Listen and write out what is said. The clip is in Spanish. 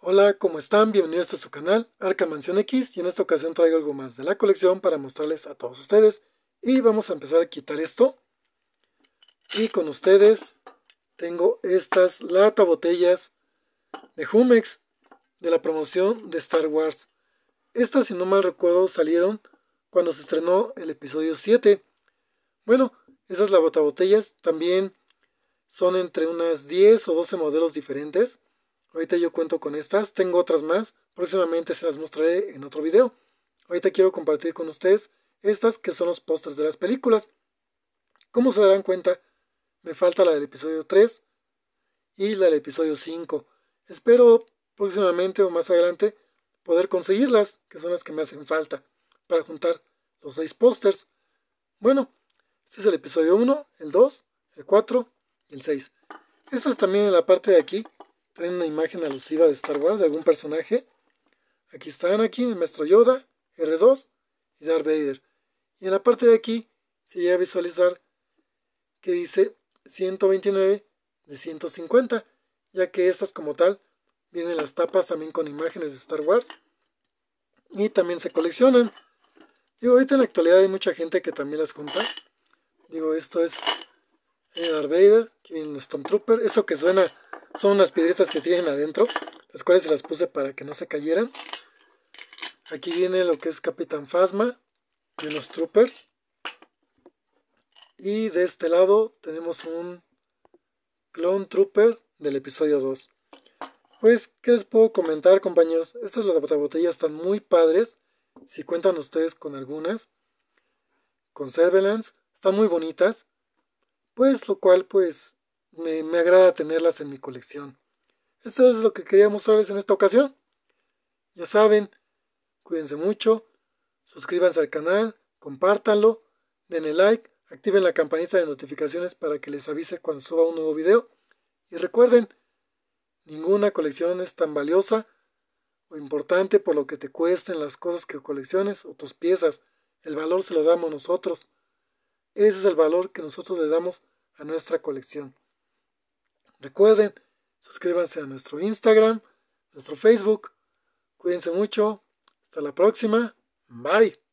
Hola, ¿cómo están? Bienvenidos a su canal Arca Mansión X y en esta ocasión traigo algo más de la colección para mostrarles a todos ustedes y vamos a empezar a quitar esto y con ustedes tengo estas lata botellas de Humex de la promoción de Star Wars. Estas, si no mal recuerdo, salieron cuando se estrenó el episodio 7. Bueno, esas botellas también son entre unas 10 o 12 modelos diferentes. Ahorita yo cuento con estas, tengo otras más, próximamente se las mostraré en otro video. Ahorita quiero compartir con ustedes estas que son los pósters de las películas. Como se darán cuenta, me falta la del episodio 3 y la del episodio 5. Espero próximamente o más adelante poder conseguirlas, que son las que me hacen falta, para juntar los 6 pósters. Bueno, este es el episodio 1, el 2, el 4 y el 6. Estas también en la parte de aquí traen una imagen alusiva de Star Wars, de algún personaje. Aquí están aquí el maestro Yoda, R2 y Darth Vader. Y en la parte de aquí se llega a visualizar que dice 129 de 150, ya que estas como tal vienen las tapas también con imágenes de Star Wars y también se coleccionan. Digo, ahorita en la actualidad hay mucha gente que también las junta. Digo, esto es eh, Darth Vader, que viene el Stormtrooper, eso que suena son unas piedritas que tienen adentro, las cuales se las puse para que no se cayeran. Aquí viene lo que es Capitán Phasma de los Troopers. Y de este lado tenemos un Clone Trooper del episodio 2. Pues, ¿qué les puedo comentar, compañeros? Estas botellas están muy padres. Si cuentan ustedes con algunas, con Servalance, están muy bonitas. Pues, lo cual, pues, me, agrada tenerlas en mi colección. Esto es lo que quería mostrarles en esta ocasión. Ya saben, cuídense mucho, suscríbanse al canal, compártanlo, denle like, activen la campanita de notificaciones para que les avise cuando suba un nuevo video. Y recuerden, ninguna colección es tan valiosa o importante por lo que te cuesten las cosas que colecciones o tus piezas. El valor se lo damos nosotros. Ese es el valor que nosotros le damos a nuestra colección. Recuerden, suscríbanse a nuestro Instagram, nuestro Facebook. Cuídense mucho. Hasta la próxima. Bye.